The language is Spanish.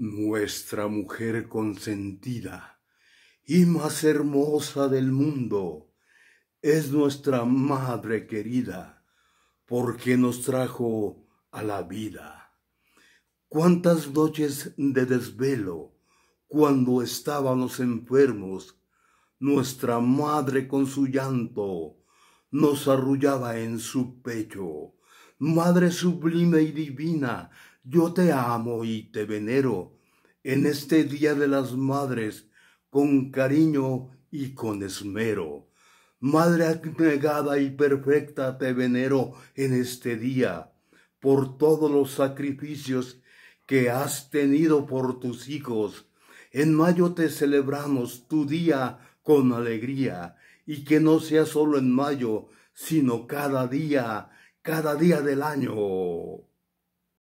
nuestra mujer consentida y más hermosa del mundo, es nuestra madre querida, porque nos trajo a la vida. Cuántas noches de desvelo, cuando estábamos enfermos, nuestra madre con su llanto nos arrullaba en su pecho. Madre sublime y divina, yo te amo y te venero en este Día de las Madres con cariño y con esmero. Madre abnegada y perfecta te venero en este día por todos los sacrificios que has tenido por tus hijos. En mayo te celebramos tu día con alegría y que no sea solo en mayo, sino cada día, cada día del año.